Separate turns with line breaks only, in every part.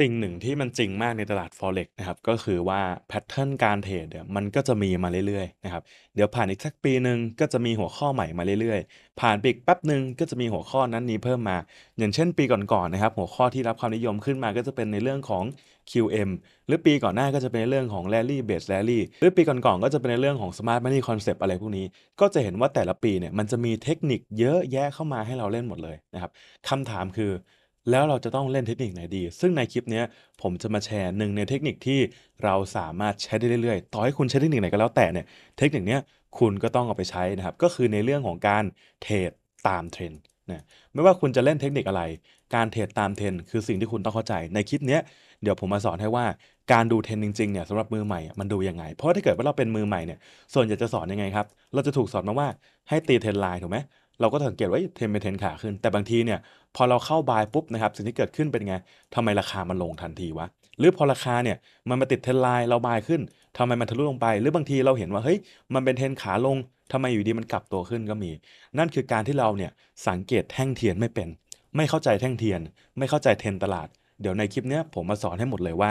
สิ่งหนึ่งที่มันจริงมากในตลาด Forex นะครับก็คือว่าแพทเทิร์นการเทรดเนี่ยมันก็จะมีมาเรื่อยๆนะครับเดี๋ยวผ่านอีกสักปีหนึ่งก็จะมีหัวข้อใหม่มาเรื่อยๆ ผ่านปีกแป๊บหนึ่งก็จะมีหัวข้อนั้นนี้เพิ่มมา อย่างเช่นปีก่อนๆนะครับหัวข้อที่รับความนิยมขึ้นมาก็จะเป็นในเรื่องของ QM หรือปีก่อนหน้าก็จะเป็นในเรื่องของ Rally Base Rally หรือปีก่อนๆก็จะเป็นในเรื่องของ Smart Money Concept อะไรพวกนี้ก็จะเห็นว่าแต่ละปีเนี่ยมันจะมีเทคนิคเยอะแยะเข้ามาให้เราเล่นหมดเลยนะครับคำถามคือแล้วเราจะต้องเล่นเทคนิคไหนดี ซึ่งในคลิปนี้ผมจะมาแชร์หนึ่งในเทคนิคที่เราสามารถใช้ได้เรื่อย ๆ ต่อให้คุณใช้เทคนิคไหนก็แล้วแต่เนี่ย เทคนิคนี้คุณก็ต้องเอาไปใช้นะครับ ก็คือในเรื่องของการเทรดตามเทรนด์นะ ไม่ว่าคุณจะเล่นเทคนิคอะไร การเทรดตามเทรนด์คือสิ่งที่คุณต้องเข้าใจ ในคลิปนี้เดี๋ยวผมมาสอนให้ว่าการดูเทรนด์จริงๆ เนี่ยสำหรับมือใหม่มันดูยังไง เพราะถ้าเกิดว่าเราเป็นมือใหม่เนี่ย ส่วนใหญ่จะสอนยังไงครับ เราจะถูกสอนมาว่าให้ตีเทรนด์ไลน์ถูกไหมเราก็สังเกตว่าเทมเมเทนขาขึ้น แต่บางทีเนี่ยพอเราเข้าบายปุ๊บนะครับสิ่งที่เกิดขึ้นเป็นไง ทำไมราคามันลงทันทีวะหรือพอราคาเนี่ยมันมาติดเทนไลน์เราบายขึ้นทำไมมันทะลุลงไป หรือบางทีเราเห็นว่าเฮ้ยมันเป็นเทนขาลงทำไมอยู่ดีมันกลับตัวขึ้นก็มี นั่นคือการที่เราเนี่ยสังเกตแท่งเทียนไม่เป็น ไม่เข้าใจแท่งเทียน ไม่เข้าใจเทนตลาดเดี๋ยวในคลิปนี้ผมมาสอนให้หมดเลยว่า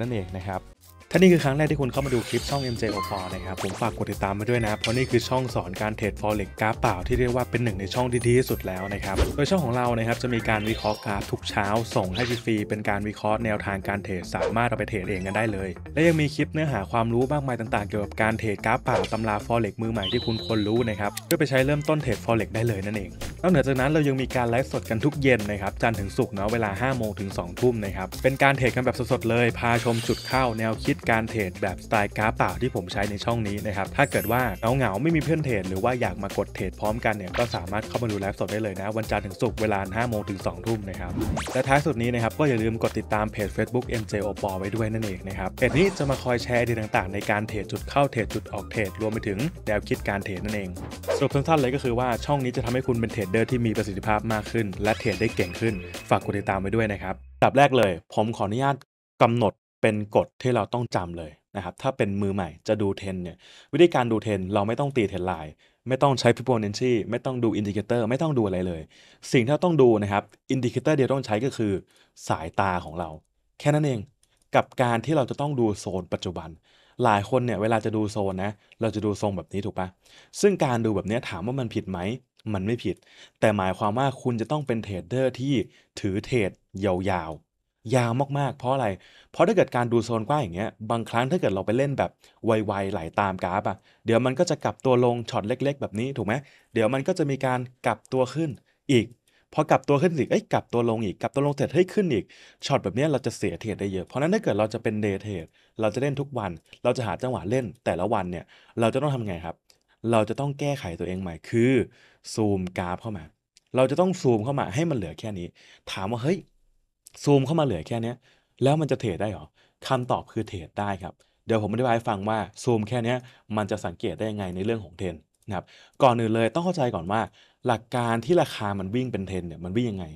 นั่นเองนะครับถ้านี่คือครั้งแรกที่คุณเข้ามาดูคลิปช่อง MJ o p นะครับผมฝากกดติดตามมาด้วยนะเพราะนี่คือช่องสอนการเทรดฟอเร็กกราฟเปล่าที่เรียกว่าเป็นหนึ่งในช่องที่ดีที่สุดแล้วนะครับ โดยช่องของเรานะครับจะมีการวิเคราะห์กราฟทุกเช้า ส่งให้ฟรีเป็นการวิเคราะห์แนวทางการเทรดสามารถเอาไปเทรดเองกันได้เลย และยังมีคลิปเนื้อหาความรู้มากมายต่างๆเกี่ยวกับการเทรดกราฟเปล่าตำราฟร็กซ์มือใหม่ที่คุณควรรู้นะครับเพื่อไปใช้เริ่มต้นเทรดฟร็กซ์ได้เลยนั่นเองนอกเหนือจากนั้นเรายังมีการไลฟ์สดกันทุกเย็นนะครับจันทร์ถึงศุกร์เนาะเวลา5โมงถึง2ทุ่มนะครับเป็นการเทรดกันแบบสดๆเลยพาชมจุดเข้าแนวคิดการเทรดแบบสไตล์กราฟเปล่าที่ผมใช้ในช่องนี้นะครับ ถ้าเกิดว่าเาหงาไม่มีเพื่อนเทรดหรือว่าอยากมากดเทรดพร้อมกันเนี่ย ก็สามารถเข้ามาดูไลฟ์สดได้เลยนะ วันจันทร์ถึงศุกร์เวลา5โมงถึง 2 ทุ่มนะครับ และท้ายสุดนี้นะครับ ก็อย่าลืมกดติดตามเพจ Facebook MJ o p ไว้ด้วยนั่นเองนะครับเพจนี้จะมาคอยแชร์ดีต่างๆ ในการเทรดจุดเข้าเทรดจุดออกเทรดรวมไปถึงแนวคิดการเทรดนั่นเอง สรุปสั้นๆเลยก็คือว่าช่องนี้จะทำให้คุณเป็นเทรดเดอร์ที่มีประสิทธิภาพมากขึ้น และเทรดได้เก่งขึ้นฝากกดติดตามไว้ด้วยนะครับดับแรกเลยผมขออนุญาตกาหนดเป็นกฎที่เราต้องจำเลยนะครับถ้าเป็นมือใหม่ จะดูเทนเนี่ยวิธีการดูเทนเราไม่ต้องตีเทนไลน์ไม่ต้องใช้ Fibonacci ไม่ต้องดูอินดิเคเตอร์ไม่ต้องดูอะไรเลย สิ่งที่เราต้องดูนะครับอินดิเคเตอร์เดียวต้องใช้ก็คือสายตาของเรา แค่นั้นเองกับการที่เราจะต้องดูโซนปัจจุบัน หลายคนเนี่ยเวลาจะดูโซนนะเราจะดูทรงแบบนี้ถูกปะซึ่งการดูแบบนี้ถามว่ามันผิดไหมมันไม่ผิดแต่หมายความว่าคุณจะต้องเป็นเทรดเดอร์ที่ถือเทรดยาวยาวมากๆ เพราะอะไร เพราะถ้าเกิดการดูโซนกว้างอย่างเงี้ย บางครั้งถ้าเกิดเราไปเล่นแบบไวๆไหลาตามกราฟอะ่ะ เดี๋ยวมันก็จะกลับตัวลงช็อตเล็กๆ แบบนี้ถูกไหมเดี๋ยวมันก็จะมีการกลับตัวขึ้นอีก พอกลับตัวขึ้นอีกเอ้ยกลับตัวลงอีก กลับตัวลงเสร็จให้ขึ้นอีก ช็อตแบบนี้เราจะเสียเทรดได้เยอะ เพราะนั้นถ้าเกิดเราจะเป็นเดย์เทรด เราจะเล่นทุกวัน เราจะหาจังหวะเล่นแต่ละวันเนี่ย เราจะต้องทำไงครับ เราจะต้องแก้ไขตัวเองใหม่ คือซูมกราฟเข้ามา เราจะต้องซูมเข้ามาให้มันเหลือแค่นี้ ถามว่าเฮ้ยซูมเข้ามาเหลือแค่นี้แล้วมันจะเทรดได้หรอคำตอบคือเทรดได้ครับ เดี๋ยวผมอธิบายฟังว่าซูมแค่นี้มันจะสังเกตได้ยังไงในเรื่องของเทรนนะครับก่อนอื่นเลยต้องเข้าใจก่อนว่า หลักการที่ราคามันวิ่งเป็นเทรนเนี่ยมันวิ่งยังไง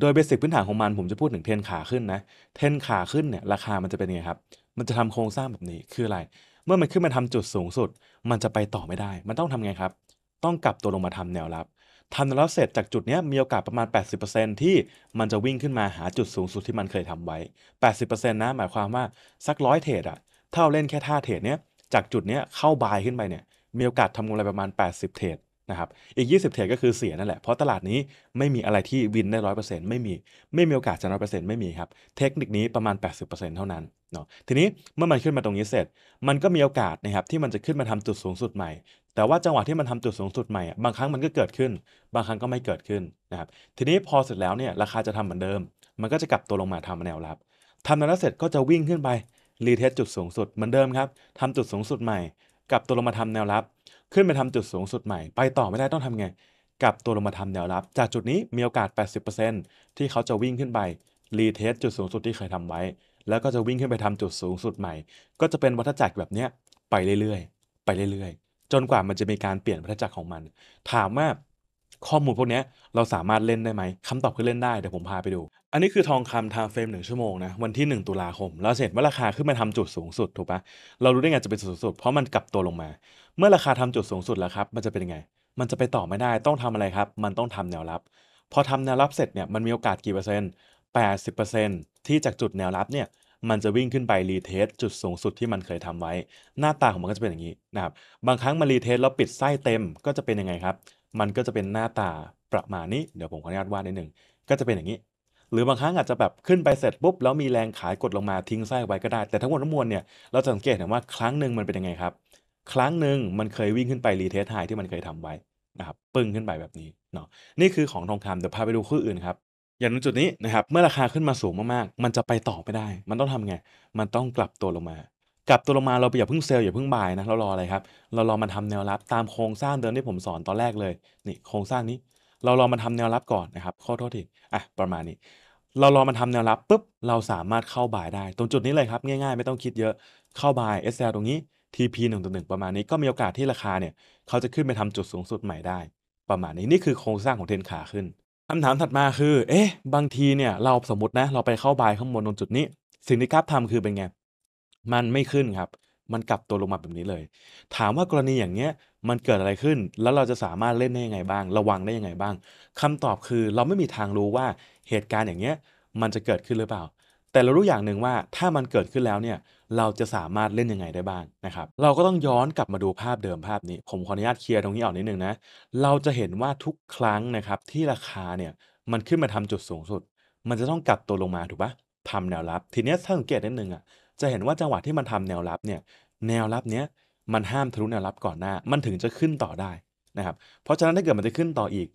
โดยเบสิกพื้นฐานของมันผมจะพูดถึงเทรนขาขึ้นนะ เทรนขาขึ้นเนี่ยราคามันจะเป็นยังไงครับมันจะทำโครงสร้างแบบนี้คืออะไร เมื่อมันขึ้นมาทำจุดสูงสุด มันจะไปต่อไม่ได้มันต้องทำไงครับ ต้องกลับตัวลงมาทำแนวรับทำแล้วเสร็จจากจุดนี้มีโอกาสประมาณ 80%ที่มันจะวิ่งขึ้นมาหาจุดสูงสุดที่มันเคยทำไว้ 80%นะหมายความว่า สักร้อยเทรดอะถ้าเราเล่นแค่ท่าเทรดเนี้ยจากจุดเนี้ยเข้าบายขึ้นไปเนี่ยมีโอกาสทำกำไรประมาณ 80 เทรดนะครับอีก 20เทรดก็คือเสียนั่นแหละ เพราะตลาดนี้ไม่มีอะไรที่วินได้ร้อยเปอร์เซ็นต์ไม่มี ไม่มีโอกาสจะร้อยเปอร์เซ็นต์ไม่มีครับ เทคนิคนี้ประมาณ 80%เท่านั้นเนาะ ทีนี้เมื่อมันขึ้นมาตรงนี้เสร็จ มันก็มีโอกาสนะครับที่มันจะขึ้นมาทำจุดสูงสุดใหม่ แต่ว่าจังหวะที่มันทำจุดสูงสุดใหม่บางครั้งมันก็เกิดขึ้น บางครั้งก็ไม่เกิดขึ้นนะครับ ทีนี้พอเสร็จแล้วเนี่ยราคาจะทำเหมือนเดิม มันก็จะกลับตัวลงมาทำแนวรับ ทำนั้นเสร็จก็จะวิ่งขึ้นไปรีเทสจุดสูงสุดเหมือนเดิมครับทำจุดสูงสุดใหม่กลับตัวลงมาทำแนวรับขึ้นไปทำจุดสูงสุดใหม่ ไปต่อไม่ได้ต้องทำไงกลับตัวลงมาทำแนวรับ จากจุดนี้มีโอกาส 80%ที่เขาจะวิ่งขึ้นไปรีเทสจุดสูงสุดที่เคยทำไว้ แล้วก็จะวิ่งขึ้นไปทำจุดสูงสุดใหม่ ก็จะเป็นวัฏจักรแบบเนี้ยไปเรื่อยๆไปเรื่อย ๆ จนกว่ามันจะมีการเปลี่ยนวัฏจักรของมัน ถามว่าข้อมูลพวกนี้เราสามารถเล่นได้ไหมคำตอบคือเล่นได้เดี๋ยวผมพาไปดู อันนี้คือทองคำาทางเฟรมหนึ่งชั่วโมงนะวันที่ 1 ตุลาคม เราเห็นว่าราคาขึ้นมาทำจุดสูงสุดถูกปะเรารู้ได้ไงจะเป็นสูงสุดเพราะมันกลับตัวลงมา เมื่อราคาทำจุดสูงสุดแล้วครับ มันจะเป็นยังไง มันจะไปต่อไม่ได้ต้องทำอะไรครับ มันต้องทำแนวรับพอทำแนวรับเสร็จเนี่ยมันมีโอกาสกี่เปอร์เซ็นต์แปที่จากจุดแนวรับเนี่ยมันจะวิ่งขึ้นไปรีเทส จุดสูงสุด ที่มันเคยทำไว้ หน้าตาของมันก็จะเป็นอย่างนี้นะครับบางครั้งมารีเทสแล้วปิดไส้เต็มก็จะเป็นยังไงครับมันก็จะเป็นหน้าตาประมาณนี้เดี๋ยวผมขออนุญาตวาดนิดหนึ่งก็จะเป็นอย่างนี้ หรือบางครั้งอาจจะแบบขึ้นไปเสร็จปุ๊บแล้วมีแรงขายกดลงมาทิ้งไส้ไว้ก็ได้แต่ทั้งหมดทั้งมวลเนี่ยเราจะสังเกตเห็นว่าครั้งหนึ่งมันเป็นยังไง ครับครั้งหนึ่งมันเคยวิ่งขึ้นไปรีเทสไฮที่มันเคยทำไว้นะครับปึ้งขึ้นไปแบบนี้เนาะนี่คือของทองคำเดี๋ยวพาไปดูคู่อื่นครับอย่างจุดนี้นะครับเมื่อราคาขึ้นมาสูงมากๆ มันจะไปต่อไม่ได้ มันต้องทำไงมันต้องกลับตัวลงมากับตัวลงมาเราไปอย่าเพิ่งเซลล์อย่าเพิ่งบายนะเรารออะไรครับเรารอมาทำแนวรับตามโครงสร้างเดิมที่ผมสอนตอนแรกเลยนี่โครงสร้างนี้ เรารอมาทำแนวรับก่อนนะครับข้อโทษทีอ่ะประมาณนี้ เรารอมาทำแนวรับปุ๊บเราสามารถเข้าบายได้ตรงจุดนี้เลยครับง่ายๆไม่ต้องคิดเยอะเข้าบาย SL ตรงนี้ TP 1ต่อ1ประมาณนี้ก็มีโอกาสที่ราคาเนี่ยเขาจะขึ้นไปทำจุดสูงสุดใหม่ได้ ประมาณนี้นี่คือโครงสร้างของเทนขาขึ้นคำถามถัดมาคือเอ๊ะบางทีเนี่ยเราสมมตินะเราไปเข้าบายข้างบนตรงจุดนี้ สิ่งที่กราฟทำคือเป็นไงมันไม่ขึ้นครับ มันกลับตัวลงมาแบบนี้เลย ถามว่ากรณีอย่างเนี้ย มันเกิดอะไรขึ้น แล้วเราจะสามารถเล่นได้ยังไงบ้าง ระวังได้ยังไงบ้าง คำตอบคือเราไม่มีทางรู้ว่าเหตุการณ์อย่างเนี้ย มันจะเกิดขึ้นหรือเปล่า แต่เรารู้อย่างหนึ่งว่าถ้ามันเกิดขึ้นแล้วเนี่ย เราจะสามารถเล่นยังไงได้บ้างนะครับ เราก็ต้องย้อนกลับมาดูภาพเดิมภาพนี้ ผมขออนุญาตเคลียร์ตรงนี้ออกนิดนึงนะ เราจะเห็นว่าทุกครั้งนะครับที่ราคาเนี่ย มันขึ้นมาทำจุดสูงสุด มันจะต้องกลับตัวลงมาถูกปะทำแนวรับ ทีนี้ถ้าสังเกตนิดนึงอะ่ะจะเห็นว่าจังหวะที่มันทำแนวรับเนี่ยแนวรับเนี้ยมันห้ามทะลุแนวรับก่อนหน้า มันถึงจะขึ้นต่อได้นะครับเพราะฉะนั้นถ้าเกิดมันจะขึ้นต่ออีก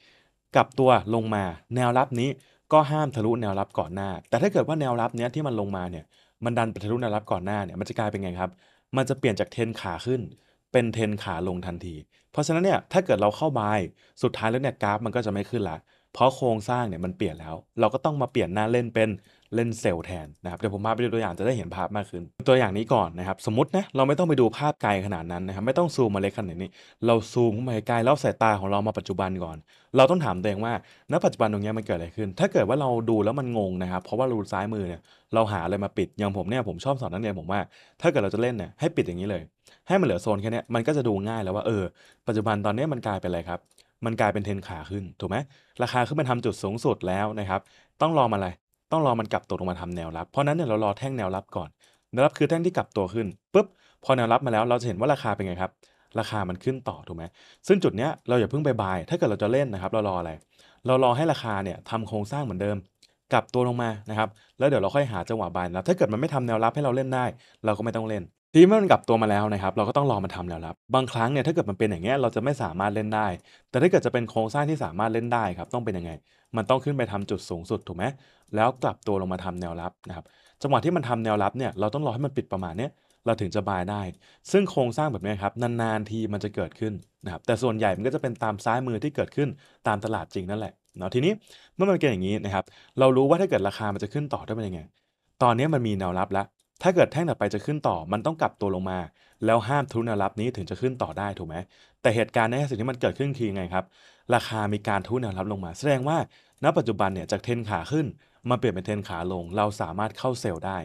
กลับตัวลงมาแนวรับนี้ก็ห้ามทะลุแนวรับก่อนหน้า แต่ถ้าเกิดว่าแนวรับเนี้ยที่มันลงมาเนี่ยมันดันไปทะลุแนวรับก่อนหน้าเนี่ยมันจะกลายเป็นไงครับ มันจะเปลี่ยนจากเทนขาขึ้น เป็นเทนขาลงทันที เพราะฉะนั้นเนี่ยถ้าเกิดเราเข้าบายสุดท้ายแล้วเนี่ยกราฟมันก็จะไม่ขึ้นละเพราะโครงสร้างเนี่ยมันเปลี่ยนแล้ว เราก็ต้องมาเปลี่ยนหน้าเล่นเป็นเล่นเซลล์แทนนะครับเดี๋ยวผมพาไปดูตัวอย่างจะได้เห็นภาพมากขึ้น ตัวอย่างนี้ก่อนนะครับสมมตินะเราไม่ต้องไปดูภาพไกลขนาดนั้นนะครับไม่ต้องซูมมาเล็กขนาดนี้ เราซูมเข้าไไกลแล้วสายตาของเรามาปัจจุบันก่อน เราต้องถามตัวเองว่าณปัจจุบันตรงนี้มันเกิดอะไรขึ้น ถ้าเกิดว่าเราดูแล้วมันงงนะครับเพราะว่ารูซ้ายมือเนี่ยเราหาอะไรมาปิดอย่างผมเนี่ยผมชอบสอนนักเรียนผมว่า ถ้าเกิดเราจะเล่นเนี่ยให้ปิดอย่างนี้เลย ให้มันเหลือโซนแค่นี้มันก็จะดูง่ายแล้วว่าเออปัจจุบันตอนนี้มันกลายเป็นอะไรครับมันกลายเป็นเทนขาขึ้น ถูกไหม ราคาขึ้นมาทำจุดสูงสุดแล้วนะครับ ต้องรอมาอะไร ต้องรอมันกลับตัวลงมาทำแนวรับ เพราะนั้นเนี่ยเรารอแท่งแนวรับก่อน แนวรับคือแท่งที่กลับตัวขึ้นปุ๊บ พอแนวรับมาแล้ว เราจะเห็นว่าราคาเป็นไงครับ ราคามันขึ้นต่อ ถูกไหม ซึ่งจุดเนี้ยเราอย่าเพิ่งไปบาย ถ้าเกิดเราจะเล่นนะครับ เรารออะไร เรารอให้ราคาเนี่ยทำโครงสร้างเหมือนเดิม กลับตัวลงมา นะครับ แล้วเดี๋ยวเราค่อยหาจังหวะบายนะถ้าเกิดมันไม่ทำแนวรับให้เราเล่นได้ เราก็ไม่ต้องเล่นทีมันกลับตัวมาแล้วนะครับเราก็ต้องลองมาทำแล้วครับ บางครั้งเนี่ยถ้าเกิดมันเป็นอย่างเงี้ยเราจะไม่สามารถเล่นได้ แต่ถ้าเกิดจะเป็นโครงสร้างที่สามารถเล่นได้ครับต้องเป็นยังไง มันต้องขึ้นไปทำจุดสูงสุดถูกไหมแล้วกลับตัวลงมาทำแนวรับนะครับจังหวะที่มันทำแนวรับเนี่ยเราต้องรอให้มันปิดประมาณเนี้ยเราถึงจะบายได้ ซึ่งโครงสร้างแบบนี้ครับนานๆทีมันจะเกิดขึ้นนะครับแต่ส่วนใหญ่มันก็จะเป็นตามซ้ายมือที่เกิดขึ้นตามตลาดจริงนั่นแหละเนาะทีนี้เมื่อมันเป็นอย่างนี้นะครับเรารู้ว่าถ้าเกิดราคามันจะขึ้นต่อได้เป็นยังไง ตอนนี้มันมีแนวรับแล้วถ้าเกิดแท่งถัดไปจะขึ้นต่อ มันต้องกลับตัวลงมา แล้วห้ามทุนรับนี้ถึงจะขึ้นต่อได้ถูกไหม แต่เหตุการณ์ในสิ่งที่มันเกิดขึ้นคือไงครับ ราคามีการทุนรับลงมา แสดงว่า ณ ปัจจุบันเนี่ยจากเทนขาขึ้น มาเปลี่ยนเป็นเทนขาลง เราสามารถเข้าเซลได้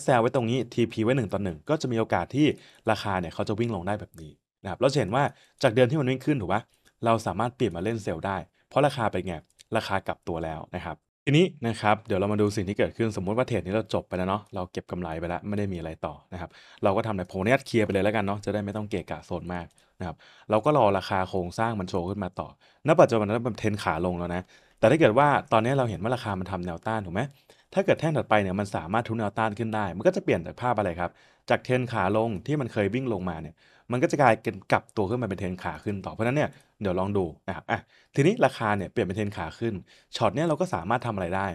SL ไว้ตรงนี้ TP ไว้1ต่อ1ก็จะมีโอกาสที่ราคาเนี่ยเขาจะวิ่งลงได้แบบนี้นะครับ เราเห็นว่า จากเดือนที่มันวิ่งขึ้นถูกไหมเราสามารถเปลี่ยนมาเล่นเซลได้ เพราะราคาไปไงราคากลับตัวแล้วนะครับทีนี้นะครับเดี๋ยวเรามาดูสิ่งที่เกิดขึ้นสมมติว่าเทรดนี้เราจบไปแล้วเนาะเราเก็บกำไรไปแล้ว ไม่ได้มีอะไรต่อนะครับเราก็ทำในโพเนียเคลียร์ไปเลยแล้วกันเนาะจะได้ไม่ต้องเกะกะโซนมากนะครับเราก็รอราคาโครงสร้างมันโชว์ขึ้นมาต่อณปัจจุบันนั้นเันเทนขาลงแล้วนะ แต่ถ้าเกิดว่าตอนนี้เราเห็นว่าราคามันทำแนวต้านถูกไหมถ้าเกิดแท่งถัดไปเนี่ยมันสามารถทุนแนวต้านขึ้นได้ มันก็จะเปลี่ยนจากภาพอะไรครับจากเทนขาลงที่มันเคยวิ่งลงมาเนี่ยมันก็จะกลายเป็นกลับตัวขึ้นมาเป็นเทนขาขึ้นต่อเพราะนั้นเนี่ยเดี๋ยวลองดูนะครับอ่ะทีนี้ราคาเนี่ยเปลี่ยนเป็นเทรนขาขึ้นช็อตเนี้ยเราก็สามารถทำอะไรได้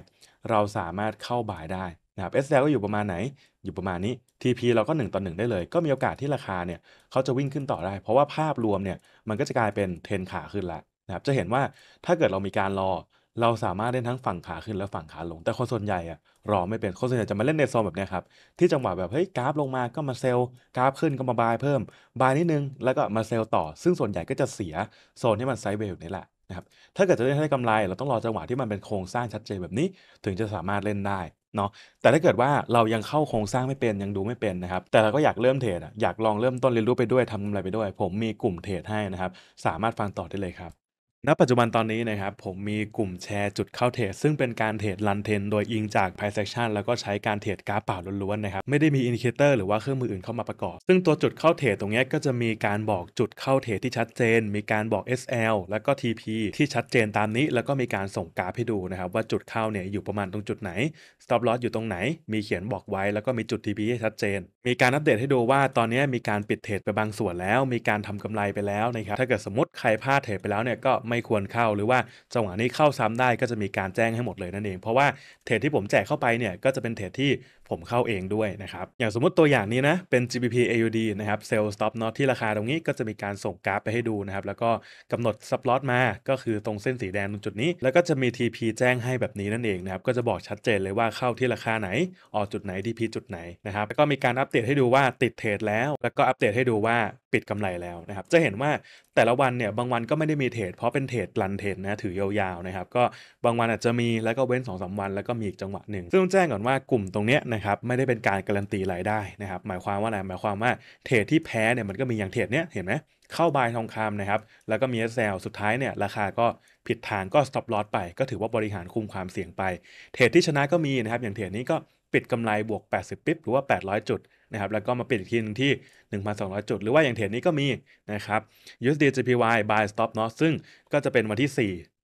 เราสามารถเข้าบ่ายได้นะครับ SL ก็อยู่ประมาณไหน อยู่ประมาณนี้ TP เราก็1ต่อ1ได้เลย ก็มีโอกาสที่ราคาเนี่ยเขาจะวิ่งขึ้นต่อได้ เพราะว่าภาพรวมเนี่ยมันก็จะกลายเป็นเทรนขาขึ้นละนะครับ จะเห็นว่าถ้าเกิดเรามีการรอเราสามารถเล่นทั้งฝั่งขาขึ้นและฝั่งขาลงแต่คนส่วนใหญ่อะรอไม่เป็น คนส่วนใหญ่จะมาเล่นในโซนแบบนี้ครับ ที่จังหวะแบบเฮ้ยกราฟลงมาก็มาเซลกราฟขึ้นก็มาบายเพิ่ม บายนิดนึงแล้วก็มาเซลต่อซึ่งส่วนใหญ่ก็จะเสียโซนที่มันไซด์เวย์นี่แหละนะครับถ้าเกิดจะเล่นให้ได้กำไรเราต้องรอจังหวะที่มันเป็นโครงสร้างชัดเจนแบบนี้ถึงจะสามารถเล่นได้เนาะแต่ถ้าเกิดว่าเรายังเข้าโครงสร้างไม่เป็นยังดูไม่เป็นนะครับแต่เราก็อยากเริ่มเทรดอยากลองเริ่มต้นเรียนรู้ไปด้วยทำอะไรไปด้วยผมมีกลุ่มเทรดให้นะครับสามารถฟังต่อได้เลยครับณปัจจุบันตอนนี้นะครับ ผมมีกลุ่มแชร์จุดเข้าเทรดซึ่งเป็นการเทรดลันเทนโดยอิงจากไพ i c e action แล้วก็ใช้การเทรดกราฟเปล่าล้วนๆนะครับ ไม่ได้มีอินดิเคเตอร์หรือว่าเครื่องมืออื่นเข้ามาประกอบ ซึ่งตัวจุดเข้าเทรดตรงนี้ก็จะมีการบอกจุดเข้าเทรดที่ชัดเจน มีการบอก SL แล้วก็ TP ที่ชัดเจนตามนี้ แล้วก็มีการส่งกราฟให้ดูนะครับว่าจุดเข้าเนี่ยอยู่ประมาณตรงจุดไหน stop loss อยู่ตรงไหนมีเขียนบอกไว้แล้วก็มีจุด TP ที่ชัดเจน มีการอัปเดตให้ดูว่าตอนนี้มีการปิดเทรดไปบางส่วนแล้ว มีการทำกำไรไปแล้วนะครับถ้าเกิดสมมติใครพลาดเทรดไปแล้วเนี่ยก็ไม่ควรเข้าหรือว่าจังหวะนี้เข้าซ้ำได้ก็จะมีการแจ้งให้หมดเลยนั่นเอง เพราะว่าเทรดที่ผมแจกเข้าไปเนี่ย ก็จะเป็นเทรดที่ผมเข้าเองด้วยนะครับ อย่างสมมติตัวอย่างนี้นะ เป็น GBP AUD นะครับเซลล์สต็อปน็อตที่ราคาตรงนี้ก็จะมีการส่งกราฟไปให้ดูนะครับ แล้วก็กำหนดสปลอตมา ก็คือตรงเส้นสีแดงตรงจุดนี้ แล้วก็จะมี TP แจ้งให้แบบนี้นั่นเองนะครับ ก็จะบอกชัดเจนเลยว่าเข้าที่ราคาไหนออกจุดไหน TP จุดไหนนะครับ แล้วก็มีการอัปเดตให้ดูว่าติดเทรดแล้ว แล้วก็อัปเดตให้ดูว่าปิดกำไรแล้วนะครับจะเห็นว่าแต่ละวันเนี่ยบางวันก็ไม่ได้มีเทรดเพราะเป็นเทรดลันเทรดนะถือยาวๆนะครับก็บางวันอาจจะมีแล้วก็เว้น2สวันแล้วก็มีอีกจังหวะหนึ่งซึ่งต้องแจ้งก่อนว่ากลุ่มตรงเนี้ยนะครับไม่ได้เป็นการการันตีรายได้นะครับหมายความว่าอะไรหมายความว่าเทรดที่แพ้เนี่ยมันก็มีอย่างเทรดเนี้ย เห็นไหมเข้าบายทองคำนะครับแล้วก็มีแซลสุดท้ายเนี่ยราคาก็ผิดทางก็สต็อปลอสไป ก็ถือว่าบริหารคุมความเสี่ยงไป เทรดที่ชนะก็มีนะครับอย่างเทรดนี้ก็ปิดกำไรบวก 80 ปิ๊บหรือว่า 800 จุดนะครับแล้วก็มาปิดอีกทีนึงที่ 1,200 จุด หรือว่าอย่างเทรดนี้ก็มีนะครับ USD JPY buy stop loss ซึ่งก็จะเป็นวันที่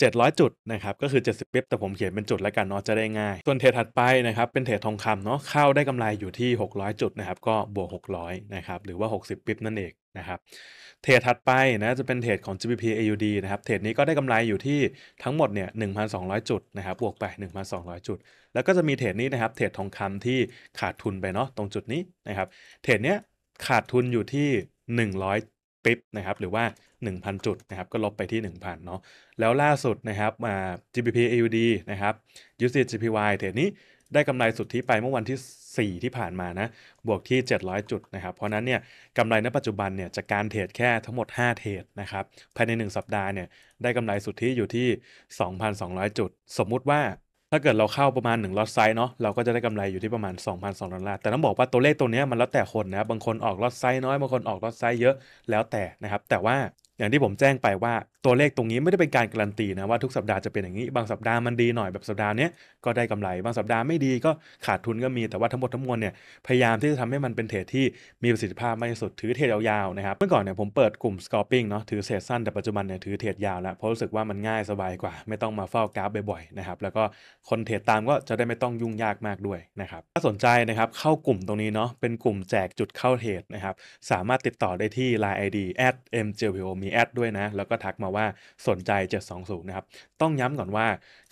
700จุดนะครับ ก็คือ 70ปิ๊บแต่ผมเขียนเป็นจุดแล้วกันเนาะ จะได้ง่ายส่วนเทรดถัดไปนะครับ เป็นเทรดทองคำเนาะ เข้าได้กำไรอยู่ที่600 จุดนะครับ ก็บวก 600นะครับ หรือว่า 60ปิ๊บนั่นเองนะครับ เทรดถัดไปนะ จะเป็นเทรดของ GBP AUD นะครับ เทรดนี้ก็ได้กำไรอยู่ที่ทั้งหมดเนี่ย1,200 จุดนะครับ บวกไป 1,200 จุด แล้วก็จะมีเทรดนี้นะครับ เทรดทองคำที่ขาดทุนไปเนาะตรงจุดนี้นะครับ เทรดเนี้ยขาดทุนอยู่ที่รินะครับหรือว่า 1,000 จุดนะครับก็ลบไปที่ 1,000เนาะแล้วล่าสุดนะครับมา GBP AUD นะครับ USD GPY เทรดนี้ได้กำไรสุดที่ไปเมื่อวันที่ 4 ที่ผ่านมานะบวกที่ 700 จุดนะครับเพราะนั้นเนี่ยกำไรในปัจจุบันเนี่ยจากการเทรดแค่ทั้งหมด 5 เทรดนะครับภายใน 1 สัปดาห์เนี่ยได้กำไรสุดที่อยู่ที่ 2,200 จุด สมมุติว่าถ้าเกิดเราเข้าประมาณ1ล็อตไซส์เนาะเราก็จะได้กำไรอยู่ที่ประมาณ 2,200สอล้านแต่ต้องบอกว่าตัวเลขตัวนี้มันแล้วแต่คนนะบางคนออกล็อตไซส์น้อยบางคนออกล็อตไซส์เยอะแล้วแต่นะครับ แต่ว่าอย่างที่ผมแจ้งไปว่าตัวเลขตรงนี้ไม่ได้เป็นการการันตีนะว่าทุกสัปดาห์จะเป็นอย่างนี้บางสัปดาห์มันดีหน่อยแบบสัปดาห์นี้ก็ได้กำไรบางสัปดาห์ไม่ดีก็ขาดทุนก็มีแต่ว่าทั้งหมดทั้งมวลเนี่ยพยายามที่จะทำให้มันเป็นเทรดที่มีประสิทธิภาพมากที่สุดถือเทรดยาวๆนะครับ เมื่อก่อนเนี่ยผมเปิดกลุ่มกอร์ปิ้งเนาะถือเทรดสั้นแต่ปัจจุบันเนี่ยถือเทรดยาวแล้วเพราะรู้สึกว่ามันง่ายสบายกว่าไม่ต้องมาเฝ้ากราฟบ่อยๆนะครับแล้วก็คนเทรดตามก็จะได้ไม่ต้องยุ่งยากมากด้วยนะครับถ้าสนใจนะครับเข้ากลุ่มตรงนี้เนาะเป็นกลุ่มแจกจุดเข้าเทรดนะครับสามารถติดต่อได้ที่ l i ID @mjpo มีแอดด้วยนะแล้วก็ทักมามาว่าสนใจ720นะครับต้องย้ำก่อนว่า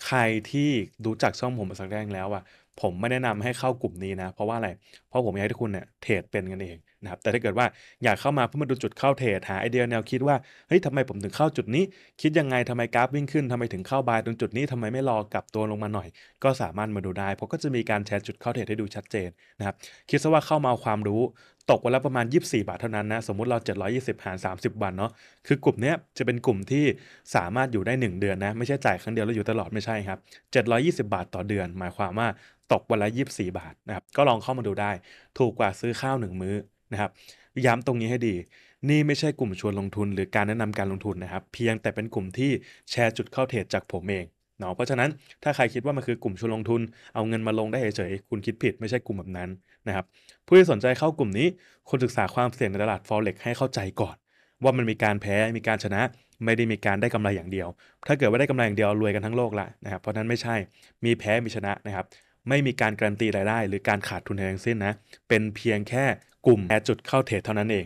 ใครที่รู้จักช่องผมมาสักแรกแล้วอะผมไม่แนะนำให้เข้ากลุ่มนี้นะเพราะว่าอะไรเพราะผมอยากให้ทุกคุณเนี่ยเทรดเป็นกันเองนะครับแต่ถ้าเกิดว่าอยากเข้ามาเพื่อมาดูจุดเข้าเทรดหาไอเดียแนวคิดว่าเฮ้ยทำไมผมถึงเข้าจุดนี้ คิดยังไงทำไมกราฟวิ่งขึ้นทำไมถึงเข้าบายตรงจุดนี้ทำไมไม่รอกลับตัวลงมาหน่อย ก็สามารถมาดูได้ เพราะก็จะมีการแชร์จุดเข้าเทรดให้ดูชัดเจนนะครับคิดซะว่าเข้ามาเอาความรู้ตกวันละประมาณ 24 บาทเท่านั้นนะ สมมุติเรา 720 หาร 30วันเนาะคือกลุ่มนี้จะเป็นกลุ่มที่สามารถอยู่ได้ 1 เดือนนะ ไม่ใช่จ่ายครั้งเดียวแล้วอยู่ตลอด ไม่ใช่ครับ 720 บาทต่อเดือน หมายความว่าตกวันละ 24 บาทนะครับ ก็ลองเข้ามาดูได้ ถูกกว่าซื้อข้าว 1 มื้อนะครับย้ำตรงนี้ให้ดี นี่ไม่ใช่กลุ่มชวนลงทุนหรือการแนะนำการลงทุนนะครับ เพียงแต่เป็นกลุ่มที่แชร์จุดเข้าเทรดจากผมเองเนาะเพราะฉะนั้นถ้าใครคิดว่ามันคือกลุ่มชวนลงทุนเอาเงินมาลงได้เฉยๆคุณคิดผิด ไม่ใช่กลุ่มแบบนั้นนะครับผู้ที่สนใจเข้ากลุ่มนี้ควรศึกษาความเสี่ยงในตลาด forex ให้เข้าใจก่อน ว่ามันมีการแพ้มีการชนะไม่ได้มีการได้กำไรอย่างเดียว ถ้าเกิดว่าได้กำไรอย่างเดียวรวยกันทั้งโลกละนะครับเพราะนั้นไม่ใช่มีแพ้มีชนะนะครับไม่มีการการันตีรายได้ หรือการขาดทุนทั้งสิ้นนะเป็นเพียงแค่กลุ่มแอดจุดเข้าเทรดเท่านั้นเอง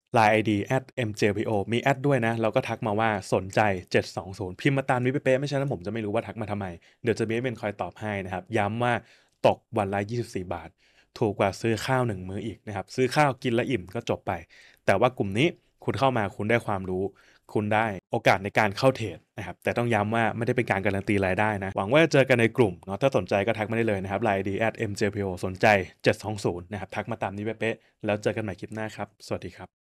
l า n e ID at mjpo มีแอดด้วยนะเราก็ทักมาว่าสนใจ 720 พิมพ์มาตามวิเป๊ะไม่ใช่นะผมจะไม่รู้ว่าทักมาทำไม เดี๋ยวจะมีเป็นคอยตอบให้นะครับ ย้ำว่าตกวันละ24 บาท ถูกกว่าซื้อข้าวหนึ่งมื้ออีกนะครับ ซื้อข้าวกินและอิ่มก็จบไป แต่ว่ากลุ่มนี้คุณเข้ามาคุณได้ความรู้ คุณได้โอกาสในการเข้าเทรดนะครับ แต่ต้องย้ำว่าไม่ได้เป็นการการันตีรายได้นะ หวังว่าจะเจอกันในกลุ่มเนาะ ถ้าสนใจก็ทักมาได้เลยนะครับไลน์ดี at mjpo สนใจ 720นะครับ ทักมาตามนี้เป๊ะๆแล้วเจอกันใหม่คลิปหน้าครับ สวัสดีครับ